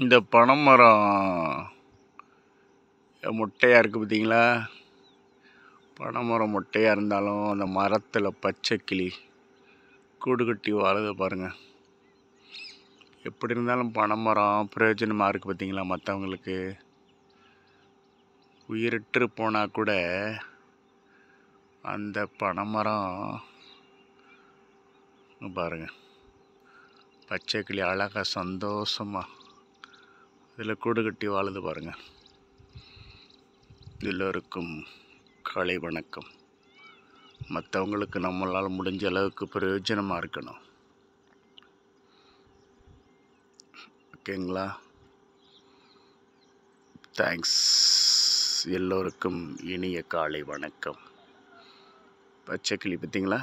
இந்த பனை மரம் மொட்டையாக இருக்குது பார்த்திங்களா பனை மரம் மொட்டையாக இருந்தாலும் அந்த மரத்தில் பச்சை கிளி கூடு கட்டி வாழதை பாருங்கள் எப்படி இருந்தாலும் பனை மரம் பிரயோஜனமாக இருக்குது பார்த்திங்களா மற்றவங்களுக்கு உயிரிட்டு போனால் கூட அந்த பனைமரம் பாருங்கள் பச்சை கிளி அழகாக சந்தோஷமாக இதில் கூடு கட்டி வாழுது பாருங்கள் எல்லோருக்கும் காலை வணக்கம் மற்றவங்களுக்கு நம்மளால் முடிஞ்ச அளவுக்கு பிரயோஜனமாக இருக்கணும் ஓகேங்களா தேங்க்ஸ் எல்லோருக்கும் இனிய காலை வணக்கம் பச்சை கிளி பார்த்தீங்களா